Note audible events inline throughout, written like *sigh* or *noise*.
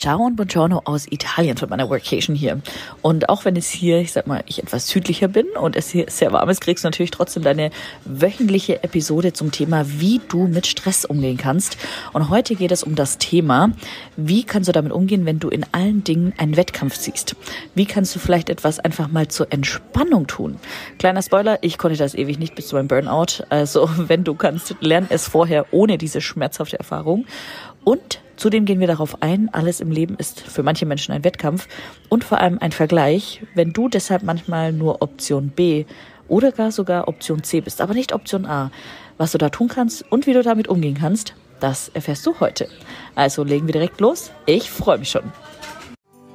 Ciao und Buongiorno aus Italien von meiner Workation hier. Und auch wenn es hier, ich sag mal, ich etwas südlicher bin und es hier sehr warm ist, kriegst du natürlich trotzdem deine wöchentliche Episode zum Thema, wie du mit Stress umgehen kannst. Und heute geht es um das Thema, wie kannst du damit umgehen, wenn du in allen Dingen einen Wettkampf siehst? Wie kannst du vielleicht etwas einfach mal zur Entspannung tun? Kleiner Spoiler, ich konnte das ewig nicht bis zu meinem Burnout. Also *laughs* wenn du kannst, lern es vorher ohne diese schmerzhafte Erfahrung. Und Zudem gehen wir darauf ein, alles im Leben ist für manche Menschen ein Wettkampf und vor allem ein Vergleich, wenn du deshalb manchmal nur Option B oder gar sogar Option C bist, aber nicht Option A. Was du da tun kannst und wie du damit umgehen kannst, das erfährst du heute. Also legen wir direkt los. Ich freue mich schon.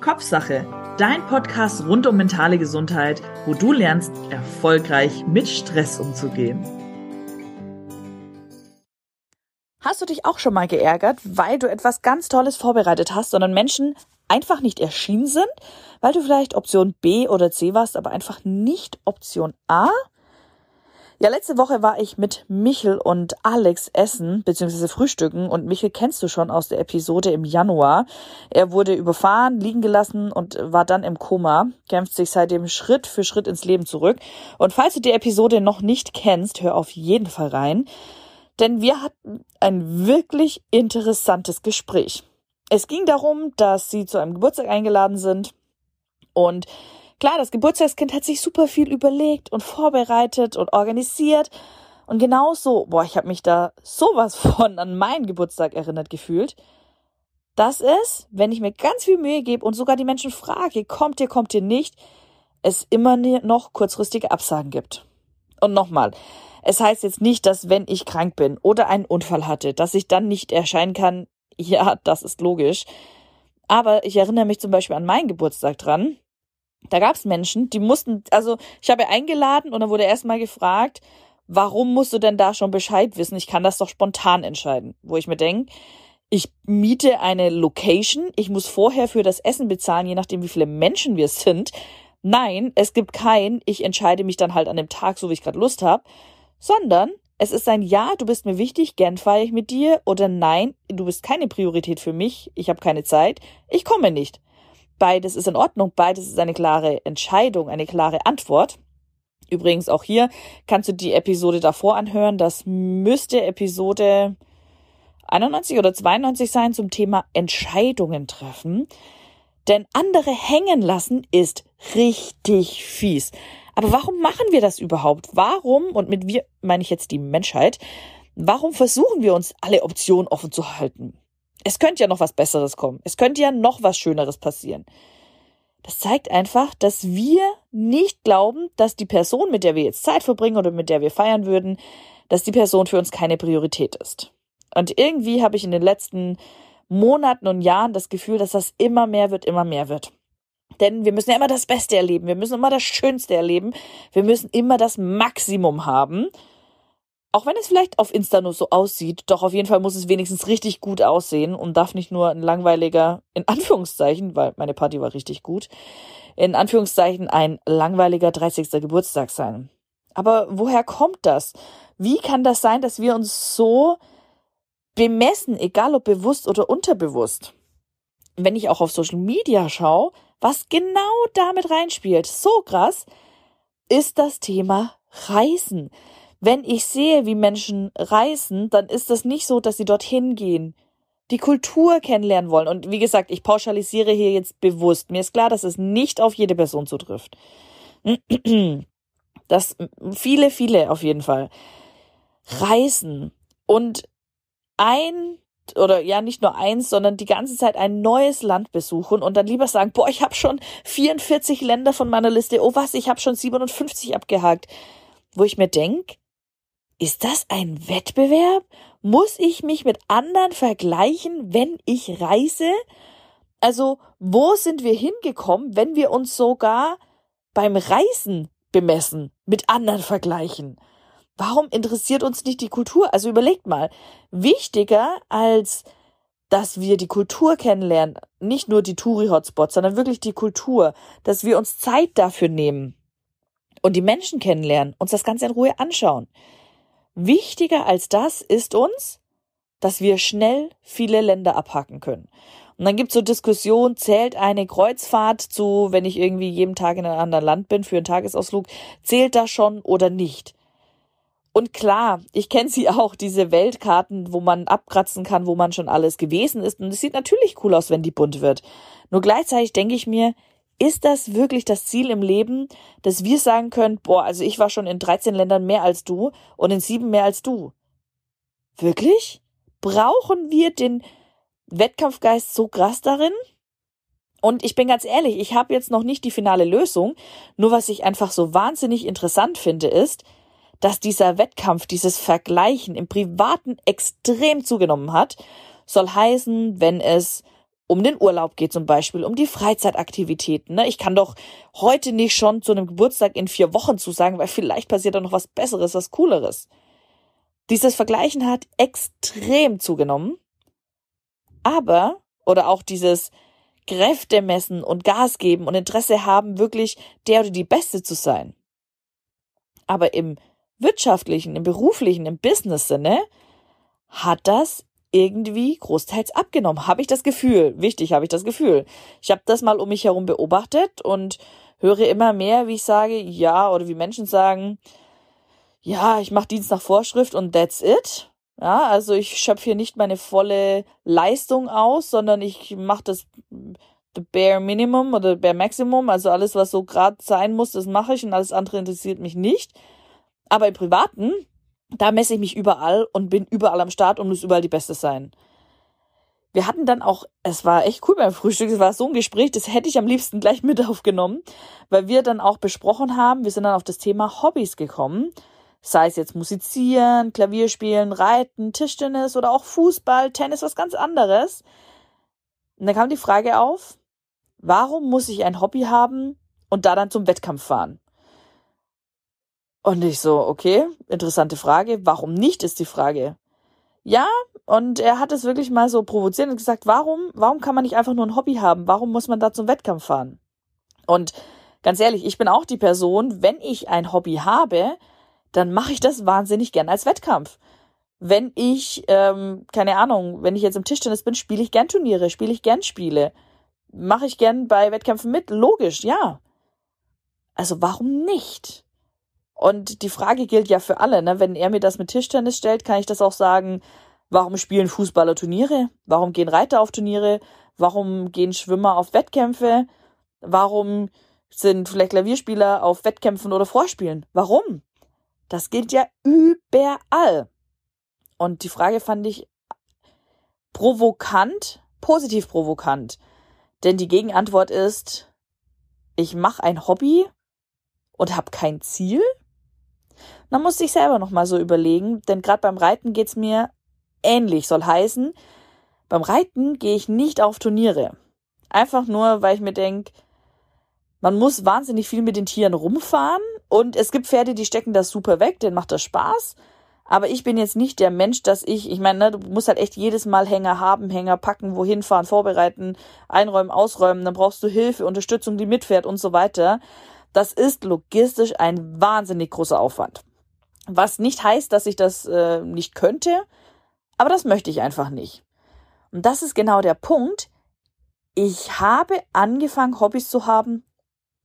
Kopfsache, dein Podcast rund um mentale Gesundheit, wo du lernst, erfolgreich mit Stress umzugehen. Hast du dich auch schon mal geärgert, weil du etwas ganz Tolles vorbereitet hast, sondern Menschen einfach nicht erschienen sind, weil du vielleicht Option B oder C warst, aber einfach nicht Option A? Ja, letzte Woche war ich mit Michel und Alex essen bzw. frühstücken und Michel kennst du schon aus der Episode im Januar. Er wurde überfahren, liegen gelassen und war dann im Koma, kämpft sich seitdem Schritt für Schritt ins Leben zurück. Und falls du die Episode noch nicht kennst, hör auf jeden Fall rein denn wir hatten ein wirklich interessantes Gespräch. Es ging darum, dass sie zu einem Geburtstag eingeladen sind und klar, das Geburtstagskind hat sich super viel überlegt und vorbereitet und organisiert und genauso, boah, ich habe mich da sowas *laughs* von an meinen Geburtstag erinnert gefühlt. Das ist, wenn ich mir ganz viel Mühe gebe und sogar die Menschen frage, kommt ihr, kommt ihr nicht, es immer ne, noch kurzfristige Absagen gibt. Und nochmal, es heißt jetzt nicht, dass wenn ich krank bin oder einen Unfall hatte, dass ich dann nicht erscheinen kann. *laughs* Ja, das ist logisch. Aber ich erinnere mich zum Beispiel an meinen Geburtstag dran. Da gab es Menschen, die mussten, also ich habe eingeladen und dann wurde erstmal gefragt, warum musst du denn da schon Bescheid wissen? Ich kann das doch spontan entscheiden. Wo ich mir denke, ich miete eine Location, ich muss vorher für das Essen bezahlen, je nachdem, wie viele Menschen wir sind. Nein, es gibt kein, ich entscheide mich dann halt an dem Tag, so wie ich gerade Lust habe, sondern es ist ein Ja, du bist mir wichtig, gern feiere ich mit dir oder Nein, du bist keine Priorität für mich, ich habe keine Zeit, ich komme nicht. Beides ist in Ordnung, beides ist eine klare Entscheidung, eine klare Antwort. Übrigens auch hier kannst du die Episode davor anhören, das müsste Episode 91 oder 92 sein zum Thema Entscheidungen treffen. Denn andere hängen lassen ist richtig fies. Aber warum machen wir das überhaupt? Warum, und mit wir meine ich jetzt die Menschheit, warum versuchen wir uns alle Optionen offen zu halten? Es könnte ja noch was Besseres kommen. Es könnte ja noch was Schöneres passieren. Das zeigt einfach, dass wir nicht glauben, dass die Person, mit der wir jetzt Zeit verbringen oder mit der wir feiern würden, dass die Person für uns keine Priorität ist. Und irgendwie habe ich in den letzten Monaten und Jahren das Gefühl, dass das immer mehr wird, immer mehr wird. Denn wir müssen ja immer das Beste erleben, wir müssen immer das Schönste erleben, wir müssen immer das Maximum haben. Auch wenn es vielleicht auf Insta nur so aussieht, doch auf jeden Fall muss es wenigstens richtig gut aussehen und darf nicht nur ein langweiliger, in Anführungszeichen, weil meine Party war richtig gut, in Anführungszeichen ein langweiliger 30. Geburtstag sein. Aber woher kommt das? Wie kann das sein, dass wir uns so bemessen, egal ob bewusst oder unterbewusst? Wenn ich auch auf Social Media schaue, was genau damit reinspielt, so krass, ist das Thema Reisen. Wenn ich sehe, wie Menschen reisen, dann ist das nicht so, dass sie dorthin gehen, die Kultur kennenlernen wollen. Und wie gesagt, ich pauschalisiere hier jetzt bewusst. Mir ist klar, dass es nicht auf jede Person zutrifft. *clears throat* Das viele, viele auf jeden Fall. Reisen. Und ein oder ja nicht nur eins, sondern die ganze Zeit ein neues Land besuchen und dann lieber sagen, boah, ich habe schon 44 Länder von meiner Liste, oh was, ich habe schon 57 abgehakt. Wo ich mir denk, ist das ein Wettbewerb? Muss ich mich mit anderen vergleichen, wenn ich reise? Also, wo sind wir hingekommen, wenn wir uns sogar beim Reisen bemessen, mit anderen vergleichen? warum interessiert uns nicht die Kultur? Also überlegt mal, wichtiger als dass wir die Kultur kennenlernen, nicht nur die Touri-Hotspots, sondern wirklich die Kultur, dass wir uns Zeit dafür nehmen und die Menschen kennenlernen, uns das Ganze in Ruhe anschauen. Wichtiger als das ist uns, dass wir schnell viele Länder abhacken können. Und dann gibt's so Diskussionen, zählt eine Kreuzfahrt zu, wenn ich irgendwie jeden Tag in einem anderen Land bin für einen Tagesausflug, zählt das schon oder nicht? Und klar, ich kenne sie *laughs* auch, diese Weltkarten, wo man abkratzen kann, wo man schon alles gewesen ist. Und es sieht natürlich cool aus, wenn die bunt wird. Nur gleichzeitig denke ich mir, ist das wirklich das Ziel im Leben, dass wir sagen können, boah, also ich war schon in 13 Ländern mehr als du und in sieben mehr als du? Wirklich? Brauchen wir den Wettkampfgeist so krass darin? Und ich bin ganz ehrlich, ich habe jetzt noch nicht die finale Lösung. Nur was ich einfach so wahnsinnig interessant finde, ist, dass dieser Wettkampf, dieses Vergleichen im Privaten extrem zugenommen hat, soll heißen, wenn es um den Urlaub geht zum Beispiel, um die Freizeitaktivitäten. Ne? Ich kann doch heute nicht schon zu einem Geburtstag in vier Wochen zusagen, weil vielleicht passiert da noch was Besseres, was Cooleres. Dieses Vergleichen hat extrem zugenommen. Aber, oder auch dieses Kräfte messen und Gas geben und Interesse haben, wirklich der oder die Beste zu sein. Aber im wirtschaftlichen, im beruflichen, im Business-Sinne, hat das irgendwie großteils abgenommen. Habe ich das Gefühl. Wichtig, habe ich das Gefühl. Ich habe das mal um mich herum beobachtet und höre immer mehr, wie ich sage, ja, oder wie Menschen sagen, ja, ich mache Dienst nach Vorschrift und that's it. Ja, also ich schöpfe hier nicht meine volle Leistung aus, sondern ich mache das bare minimum oder bare maximum, also alles, was so gerade sein muss, das mache ich und alles andere interessiert mich nicht. Aber im Privaten, da messe ich mich überall und bin überall am Start und muss überall die Beste sein. Wir hatten dann auch, es war echt cool beim Frühstück, es war so ein Gespräch, das hätte ich am liebsten gleich mit *laughs* aufgenommen, weil wir dann auch besprochen haben, wir sind dann auf das Thema Hobbys gekommen, sei es jetzt musizieren, Klavierspielen, Reiten, Tischtennis oder auch Fußball, Tennis, was ganz anderes. Und dann kam die Frage auf, warum muss ich ein Hobby haben und da dann zum Wettkampf fahren? Und ich so, okay, interessante Frage. Warum nicht ist die Frage. Ja, und er hat es wirklich mal so provoziert und gesagt, warum, warum kann man nicht einfach nur ein Hobby haben? Warum muss man da zum Wettkampf fahren? Und ganz ehrlich, ich bin auch die Person, wenn ich ein Hobby habe, dann mache ich das wahnsinnig gern als Wettkampf. Wenn ich, ähm, keine Ahnung, wenn ich jetzt im Tischtennis bin, spiele ich gern Turniere, spiele ich gern Spiele. Mache ich gern bei Wettkämpfen mit? Logisch, ja. Also warum nicht? Und die Frage gilt ja für alle. Ne? Wenn er mir das mit Tischtennis stellt, kann ich das auch sagen, warum spielen Fußballer Turniere? Warum gehen Reiter auf Turniere? Warum gehen Schwimmer auf Wettkämpfe? Warum sind vielleicht Klavierspieler auf Wettkämpfen oder Vorspielen? Warum? Das gilt ja überall. Und die Frage fand ich provokant, positiv provokant. Denn die Gegenantwort ist, ich mache ein Hobby und habe kein Ziel. Man muss sich selber nochmal so überlegen, denn gerade beim Reiten geht es mir ähnlich, soll heißen, beim Reiten gehe ich nicht auf Turniere. Einfach nur, weil ich mir denke, man muss wahnsinnig viel mit den Tieren rumfahren und es gibt Pferde, die stecken das super weg, denen macht das Spaß. Aber ich bin jetzt nicht der Mensch, dass ich, ich meine, ne, du musst halt echt jedes Mal Hänger haben, Hänger packen, wohin fahren, vorbereiten, einräumen, ausräumen, dann brauchst du Hilfe, Unterstützung, die mitfährt und so weiter. Das ist logistisch ein wahnsinnig großer Aufwand. Was nicht heißt, dass ich das äh, nicht könnte, aber das möchte ich einfach nicht. Und das ist genau der Punkt. Ich habe angefangen, Hobbys zu haben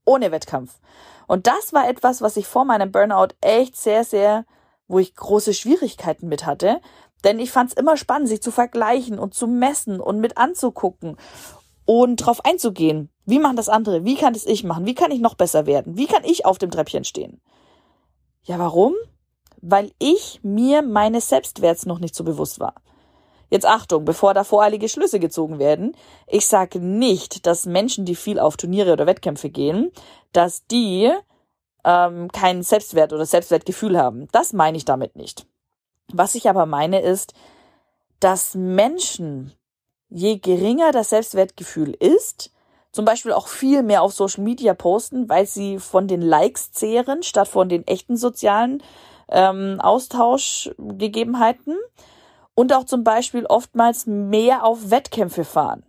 ohne Wettkampf. Und das war etwas, was ich vor meinem Burnout echt sehr, sehr, wo ich große Schwierigkeiten mit hatte. Denn ich fand es immer spannend, sich zu vergleichen und zu messen und mit anzugucken und drauf einzugehen. Wie machen das andere? Wie kann das ich machen? Wie kann ich noch besser werden? Wie kann ich auf dem Treppchen stehen? Ja, warum? Weil ich mir meines Selbstwerts noch nicht so bewusst war. Jetzt Achtung, bevor da voreilige Schlüsse gezogen werden. Ich sage nicht, dass Menschen, die viel auf Turniere oder Wettkämpfe gehen, dass die ähm, keinen Selbstwert oder Selbstwertgefühl haben. Das meine ich damit nicht. Was ich aber meine ist, dass Menschen, je geringer das Selbstwertgefühl ist, zum Beispiel auch viel mehr auf Social Media posten, weil sie von den Likes zehren, statt von den echten sozialen ähm, Austauschgegebenheiten. Und auch zum Beispiel oftmals mehr auf Wettkämpfe fahren.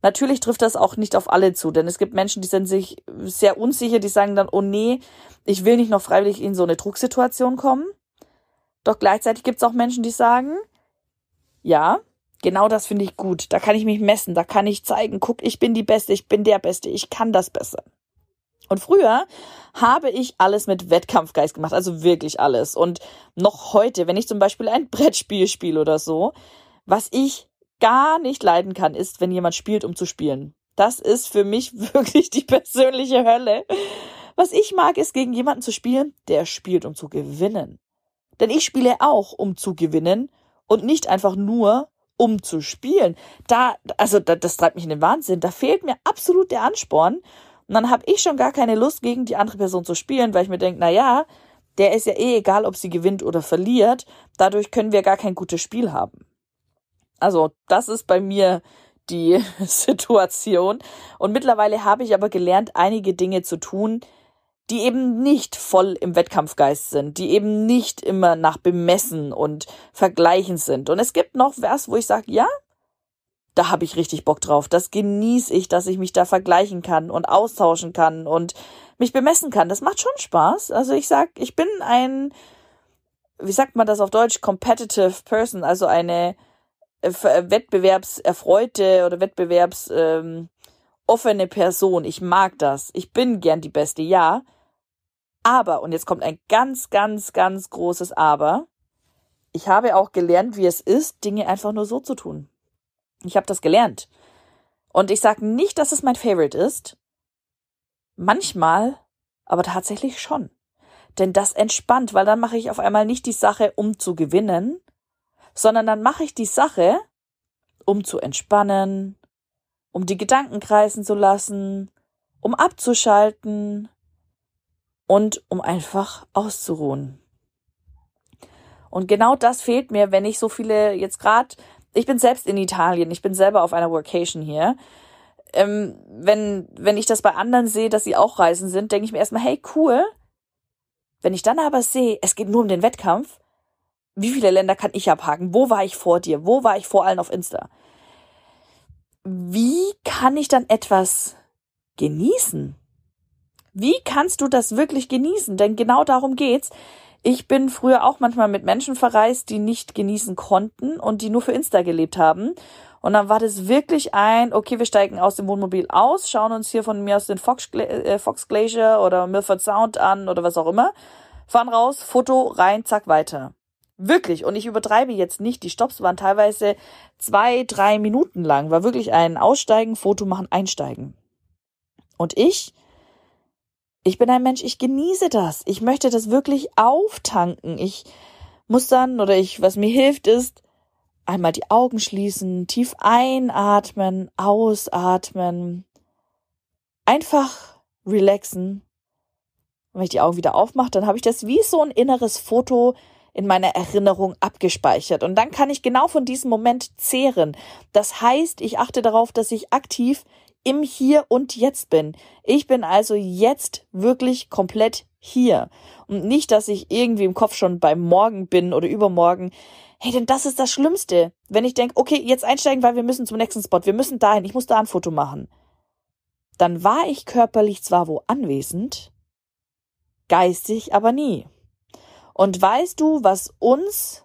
Natürlich trifft das auch nicht auf alle zu, denn es gibt Menschen, die sind sich sehr unsicher, die sagen dann, oh nee, ich will nicht noch freiwillig in so eine Drucksituation kommen. Doch gleichzeitig gibt es auch Menschen, die sagen, ja, Genau das finde ich gut. Da kann ich mich messen, da kann ich zeigen, guck, ich bin die Beste, ich bin der Beste, ich kann das Beste. Und früher habe ich alles mit Wettkampfgeist gemacht, also wirklich alles. Und noch heute, wenn ich zum Beispiel ein *laughs* Brettspiel spiele oder so, was ich gar nicht leiden kann, ist, wenn jemand spielt, um zu spielen. Das ist für mich *laughs* wirklich die persönliche Hölle. Was ich mag, ist gegen jemanden zu spielen, der spielt, um zu gewinnen. Denn ich spiele auch, um zu gewinnen und nicht einfach nur, um zu spielen. Da, also da, das treibt mich in den Wahnsinn. Da fehlt mir absolut der Ansporn. Und dann habe ich schon gar keine Lust, gegen die andere Person zu spielen, weil ich mir denke, naja, der ist ja eh egal, ob sie gewinnt oder verliert. Dadurch können wir gar kein gutes Spiel haben. Also, das ist bei mir die *laughs* Situation. Und mittlerweile habe ich aber gelernt, einige Dinge zu tun, die eben nicht voll im Wettkampfgeist sind, die eben nicht immer nach Bemessen und Vergleichen sind. Und es gibt noch Vers, wo ich sage, ja, da habe ich richtig Bock drauf. Das genieße ich, dass ich mich da vergleichen kann und austauschen kann und mich bemessen kann. Das macht schon Spaß. Also ich sag, ich bin ein, wie sagt man das auf Deutsch, competitive person, also eine äh, äh, wettbewerbserfreute oder wettbewerbs ähm, offene Person. Ich mag das. Ich bin gern die Beste, ja. Aber, und jetzt kommt ein ganz, ganz, ganz großes Aber, ich habe auch gelernt, wie es ist, Dinge einfach nur so zu tun. Ich habe das gelernt. Und ich sage nicht, dass es mein Favorite ist. Manchmal, aber tatsächlich schon. Denn das entspannt, weil dann mache ich auf einmal nicht die Sache, um zu gewinnen, sondern dann mache ich die Sache, um zu entspannen, um die Gedanken kreisen zu lassen, um abzuschalten, und um einfach auszuruhen. Und genau das fehlt mir, wenn ich so viele jetzt gerade, ich bin selbst in Italien, ich bin selber auf einer Workation hier. Ähm, wenn, wenn ich das bei anderen sehe, dass sie auch reisen sind, denke ich mir erstmal, hey, cool. Wenn ich dann aber sehe, es geht nur um den Wettkampf, wie viele Länder kann ich abhaken? Wo war ich vor dir? Wo war ich vor allen auf Insta? Wie kann ich dann etwas genießen? Wie kannst du das wirklich genießen? Denn genau darum geht's. Ich bin früher auch manchmal mit Menschen verreist, die nicht genießen konnten und die nur für Insta gelebt haben. Und dann war das wirklich ein, okay, wir steigen aus dem Wohnmobil aus, schauen uns hier von mir aus den Fox, äh, Fox Glacier oder Milford Sound an oder was auch immer, fahren raus, Foto rein, zack, weiter. Wirklich. Und ich übertreibe jetzt nicht. Die Stops waren teilweise zwei, drei Minuten lang. War wirklich ein Aussteigen, Foto machen, einsteigen. Und ich ich bin ein Mensch, ich genieße das. Ich möchte das wirklich auftanken. Ich muss dann oder ich, was mir hilft, ist einmal die Augen schließen, tief einatmen, ausatmen, einfach relaxen. wenn ich die Augen wieder aufmache, dann habe ich das wie so ein inneres Foto in meiner Erinnerung abgespeichert. Und dann kann ich genau von diesem Moment zehren. Das heißt, ich achte darauf, dass ich aktiv im Hier und Jetzt bin. Ich bin also jetzt wirklich komplett hier. Und nicht, dass ich irgendwie im Kopf schon beim Morgen bin oder übermorgen. Hey, denn das ist das Schlimmste. Wenn ich denke, okay, jetzt einsteigen, weil wir müssen zum nächsten Spot, wir müssen dahin, ich muss da ein Foto machen. Dann war ich körperlich zwar wo anwesend, geistig aber nie. Und weißt du, was uns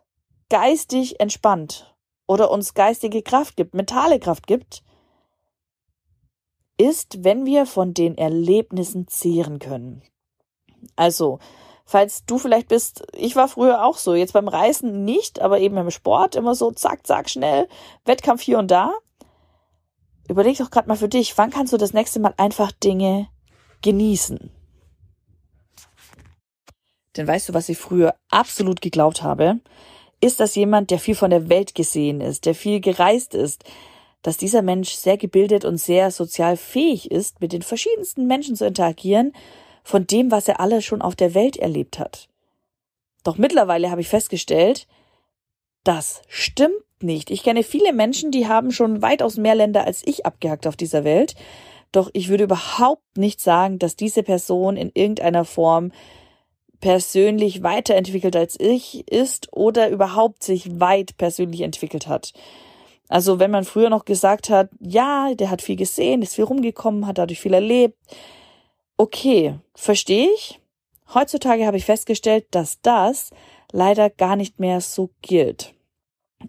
geistig entspannt oder uns geistige Kraft gibt, mentale Kraft gibt? ist, wenn wir von den Erlebnissen zehren können. Also, falls du vielleicht bist, ich war früher auch so, jetzt beim Reisen nicht, aber eben im Sport immer so zack, zack, schnell, Wettkampf hier und da. Überleg doch gerade mal für dich, wann kannst du das nächste Mal einfach Dinge genießen? Denn weißt du, was ich früher absolut geglaubt habe? Ist das jemand, der viel von der Welt gesehen ist, der viel gereist ist, dass dieser Mensch sehr gebildet und sehr sozial fähig ist, mit den verschiedensten Menschen zu interagieren, von dem, was er alle schon auf der Welt erlebt hat. Doch mittlerweile habe ich festgestellt, das stimmt nicht. Ich kenne viele Menschen, die haben schon weitaus mehr Länder als ich abgehackt auf dieser Welt. Doch ich würde überhaupt nicht sagen, dass diese Person in irgendeiner Form persönlich weiterentwickelt als ich ist oder überhaupt sich weit persönlich entwickelt hat. Also wenn man früher noch gesagt hat, ja, der hat viel gesehen, ist viel rumgekommen, hat dadurch viel erlebt. Okay, verstehe ich. Heutzutage habe ich festgestellt, dass das leider gar nicht mehr so gilt.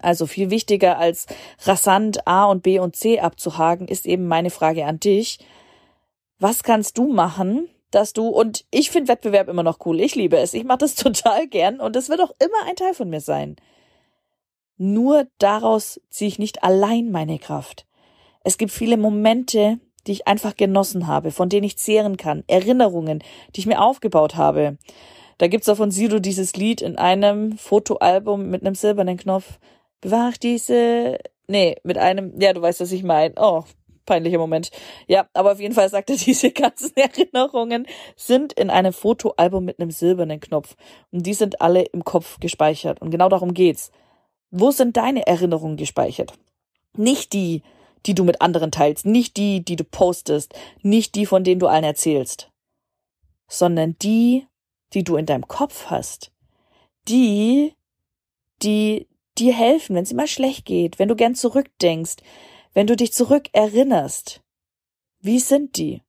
Also viel wichtiger als rasant A und B und C abzuhaken, ist eben meine Frage an dich. Was kannst du machen, dass du, und ich finde Wettbewerb immer noch cool, ich liebe es, ich mache das *laughs* total gern und das wird auch immer ein Teil von mir sein. Nur daraus ziehe ich nicht allein meine Kraft. Es gibt viele Momente, die ich einfach genossen habe, von denen ich zehren kann, Erinnerungen, die ich mir aufgebaut habe. Da gibt's auch von Sido dieses Lied in einem Fotoalbum mit einem silbernen Knopf. Bewach diese, nee, mit einem, ja, du weißt, was ich meine. Oh, peinlicher Moment. Ja, aber auf jeden Fall sagt er, *laughs* diese ganzen Erinnerungen sind in einem Fotoalbum mit einem silbernen Knopf. Und die sind alle im Kopf gespeichert. Und genau darum geht's. Wo sind deine Erinnerungen gespeichert? Nicht die, die du mit anderen teilst, nicht die, die du postest, nicht die, von denen du allen erzählst, sondern die, die du in deinem Kopf hast. Die, die dir helfen, wenn es immer schlecht geht, wenn du gern zurückdenkst, wenn du dich zurückerinnerst. Wie sind die?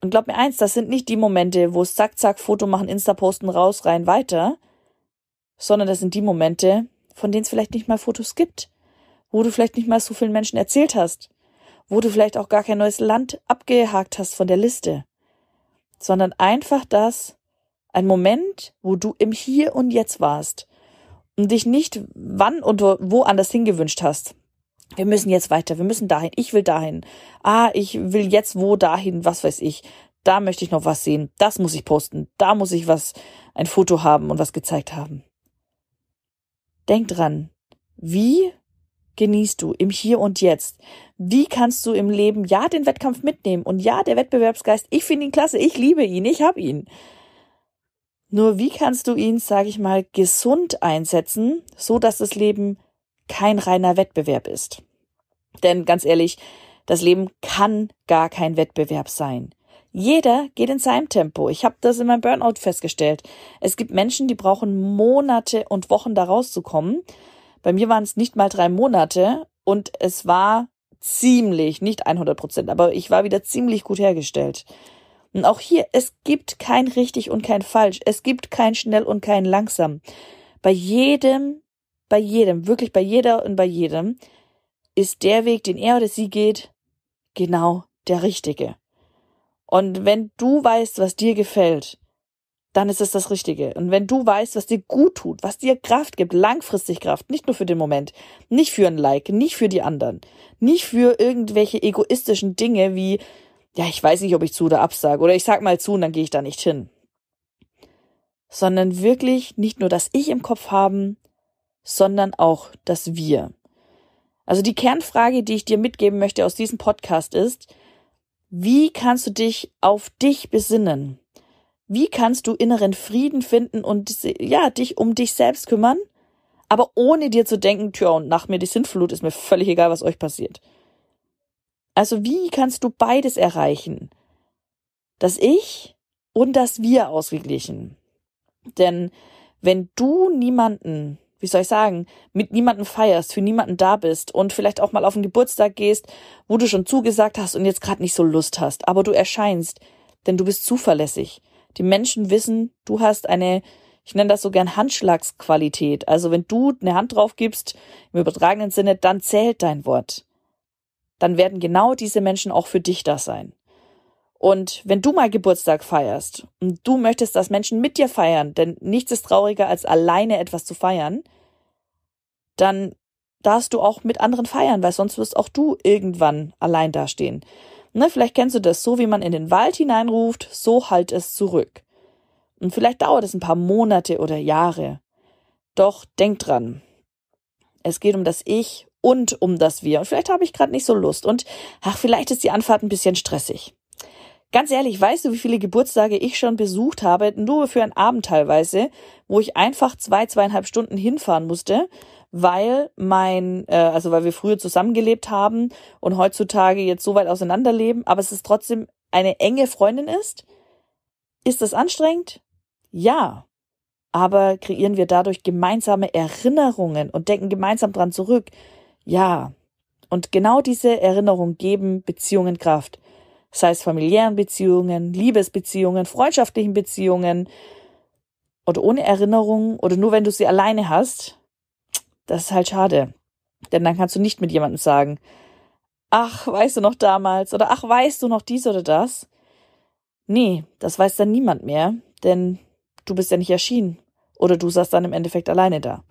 Und glaub mir eins, das sind nicht die Momente, wo es zack, zack, Foto machen, Insta posten, raus, rein, weiter, sondern das sind die Momente, von denen es vielleicht nicht mal Fotos gibt, wo du vielleicht nicht mal so vielen Menschen erzählt hast, wo du vielleicht auch gar kein neues Land abgehakt hast von der Liste, sondern einfach das, ein Moment, wo du im Hier und Jetzt warst und dich nicht wann und wo anders hingewünscht hast. Wir müssen jetzt weiter, wir müssen dahin, ich will dahin. Ah, ich will jetzt wo dahin, was weiß ich. Da möchte ich noch was sehen, das muss ich posten, da muss ich was, ein Foto haben und was gezeigt haben. Denk dran, wie genießt du im Hier und Jetzt? Wie kannst du im Leben ja den Wettkampf mitnehmen? Und ja, der Wettbewerbsgeist, ich finde ihn klasse, ich liebe ihn, ich habe ihn. Nur wie kannst du ihn, sage ich mal, gesund einsetzen, so dass das Leben kein reiner Wettbewerb ist? Denn ganz ehrlich, das Leben kann gar kein Wettbewerb sein. Jeder geht in seinem Tempo. Ich habe das in meinem Burnout festgestellt. Es gibt Menschen, die brauchen Monate und Wochen da rauszukommen. Bei mir waren es nicht mal drei Monate und es war ziemlich, nicht 100 Prozent, aber ich war wieder ziemlich gut hergestellt. Und auch hier, es gibt kein richtig und kein falsch. Es gibt kein schnell und kein langsam. Bei jedem, bei jedem, wirklich bei jeder und bei jedem ist der Weg, den er oder sie geht, genau der richtige. Und wenn du weißt, was dir gefällt, dann ist es das Richtige. Und wenn du weißt, was dir gut tut, was dir Kraft gibt, langfristig Kraft, nicht nur für den Moment, nicht für ein Like, nicht für die anderen, nicht für irgendwelche egoistischen Dinge wie, ja, ich weiß nicht, ob ich zu oder absage, oder ich sag mal zu und dann gehe ich da nicht hin. Sondern wirklich nicht nur das Ich im Kopf haben, sondern auch das Wir. Also die Kernfrage, die ich dir mitgeben möchte aus diesem Podcast ist, wie kannst du dich auf dich besinnen? Wie kannst du inneren Frieden finden und ja, dich um dich selbst kümmern, aber ohne dir zu denken, tja, und nach mir die Sintflut ist mir völlig egal, was euch passiert. Also, wie kannst du beides erreichen? Das Ich und das Wir ausgeglichen. Denn wenn du niemanden wie soll ich sagen, mit niemandem feierst, für niemanden da bist und vielleicht auch mal auf den Geburtstag gehst, wo du schon zugesagt hast und jetzt gerade nicht so Lust hast, aber du erscheinst, denn du bist zuverlässig. Die Menschen wissen, du hast eine, ich nenne das so gern Handschlagsqualität. Also wenn du eine Hand drauf gibst, im übertragenen Sinne, dann zählt dein Wort. Dann werden genau diese Menschen auch für dich da sein. Und wenn du mal Geburtstag feierst und du möchtest, dass Menschen mit dir feiern, denn nichts ist trauriger, als alleine etwas zu feiern, dann darfst du auch mit anderen feiern, weil sonst wirst auch du irgendwann allein dastehen. Ne, vielleicht kennst du das, so wie man in den Wald hineinruft, so halt es zurück. Und vielleicht dauert es ein paar Monate oder Jahre. Doch denk dran, es geht um das Ich und um das Wir. Und vielleicht habe ich gerade nicht so Lust. Und ach, vielleicht ist die Anfahrt ein bisschen stressig. Ganz ehrlich, weißt du, wie viele Geburtstage ich schon besucht habe, nur für einen Abend teilweise, wo ich einfach zwei, zweieinhalb Stunden hinfahren musste, weil mein, äh, also weil wir früher zusammengelebt haben und heutzutage jetzt so weit auseinanderleben, aber es ist trotzdem eine enge Freundin ist? Ist das anstrengend? Ja. Aber kreieren wir dadurch gemeinsame Erinnerungen und denken gemeinsam dran zurück? Ja. Und genau diese Erinnerungen geben Beziehungen Kraft sei es familiären Beziehungen, Liebesbeziehungen, freundschaftlichen Beziehungen oder ohne Erinnerungen oder nur wenn du sie alleine hast, das ist halt schade. Denn dann kannst du nicht mit jemandem sagen, ach, weißt du noch damals oder ach, weißt du noch dies oder das? Nee, das weiß dann niemand mehr, denn du bist ja nicht erschienen oder du saßt dann im Endeffekt alleine da.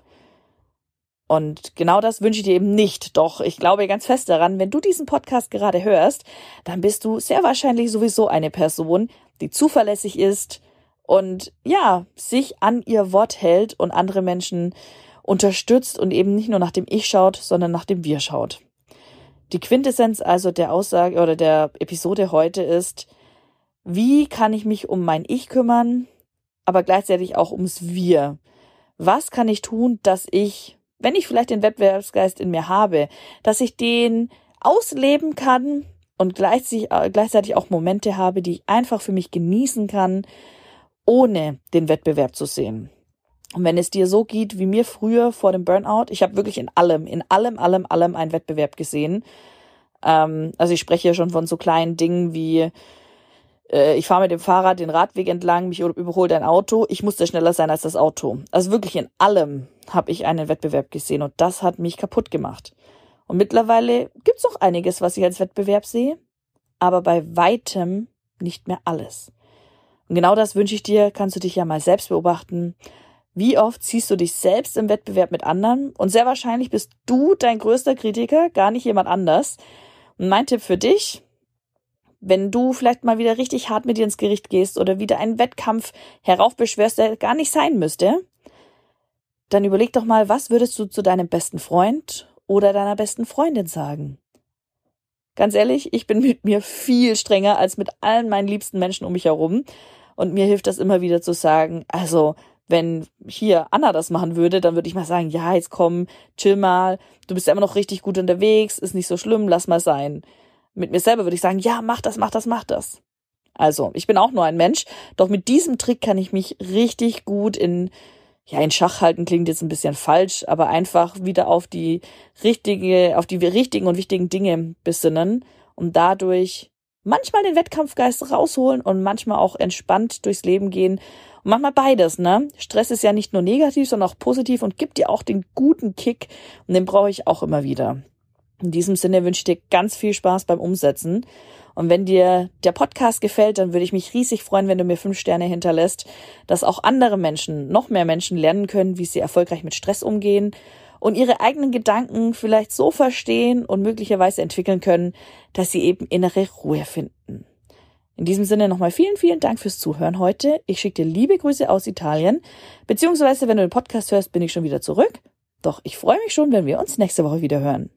Und genau das wünsche ich dir eben nicht. Doch ich glaube ganz fest daran, wenn du diesen Podcast gerade hörst, dann bist du sehr wahrscheinlich sowieso eine Person, die zuverlässig ist und ja, sich an ihr Wort hält und andere Menschen unterstützt und eben nicht nur nach dem Ich schaut, sondern nach dem Wir schaut. Die Quintessenz also der Aussage oder der Episode heute ist, wie kann ich mich um mein Ich kümmern, aber gleichzeitig auch ums Wir? Was kann ich tun, dass ich wenn ich vielleicht den Wettbewerbsgeist in mir habe, dass ich den ausleben kann und äh, gleichzeitig auch Momente habe, die ich einfach für mich genießen kann, ohne den Wettbewerb zu sehen. Und wenn es dir so geht wie mir früher vor dem Burnout, ich habe wirklich in allem, in allem, allem, allem einen Wettbewerb gesehen. Ähm, also ich spreche ja schon von so kleinen Dingen wie äh, ich fahre mit dem Fahrrad den Radweg entlang, mich überholt ein Auto, ich musste schneller sein als das Auto. Also wirklich in allem habe ich einen Wettbewerb gesehen und das hat mich kaputt gemacht. Und mittlerweile gibt es noch einiges, was ich als Wettbewerb sehe, aber bei weitem nicht mehr alles. Und genau das wünsche ich dir, kannst du dich ja mal selbst beobachten. Wie oft siehst du dich selbst im Wettbewerb mit anderen? Und sehr wahrscheinlich bist du dein größter Kritiker, gar nicht jemand anders. Und mein Tipp für dich, wenn du vielleicht mal wieder richtig hart mit dir ins Gericht gehst oder wieder einen Wettkampf heraufbeschwörst, der gar nicht sein müsste, dann überleg doch mal, was würdest du zu deinem besten Freund oder deiner besten Freundin sagen? Ganz ehrlich, ich bin mit mir viel strenger als mit allen meinen liebsten Menschen um mich herum. Und mir hilft das immer wieder zu sagen, also wenn hier Anna das machen würde, dann würde ich mal sagen, ja, jetzt komm, chill mal, du bist ja immer noch richtig gut unterwegs, ist nicht so schlimm, lass mal sein. Mit mir selber würde ich sagen, ja, mach das, mach das, mach das. Also, ich bin auch nur ein Mensch, doch mit diesem Trick kann ich mich richtig gut in ja, in Schach halten klingt jetzt ein bisschen falsch, aber einfach wieder auf die richtige, auf die richtigen und wichtigen Dinge besinnen und dadurch manchmal den Wettkampfgeist rausholen und manchmal auch entspannt durchs Leben gehen und manchmal beides, ne? Stress ist ja nicht nur negativ, sondern auch positiv und gibt dir auch den guten Kick und den brauche ich auch immer wieder. In diesem Sinne wünsche ich dir ganz viel Spaß beim Umsetzen. Und wenn dir der Podcast gefällt, dann würde ich mich riesig freuen, wenn du mir fünf Sterne hinterlässt, dass auch andere Menschen, noch mehr Menschen lernen können, wie sie erfolgreich mit Stress umgehen und ihre eigenen Gedanken vielleicht so verstehen und möglicherweise entwickeln können, dass sie eben innere Ruhe finden. In diesem Sinne nochmal vielen, vielen Dank fürs Zuhören heute. Ich schicke dir liebe Grüße aus Italien. Beziehungsweise, wenn du den Podcast hörst, bin ich schon wieder zurück. Doch ich freue mich schon, wenn wir uns nächste Woche wieder hören.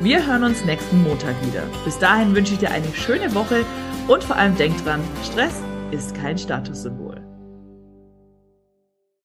Wir hören uns nächsten Montag wieder. Bis dahin wünsche ich dir eine schöne Woche und vor allem denk dran, Stress ist kein Statussymbol.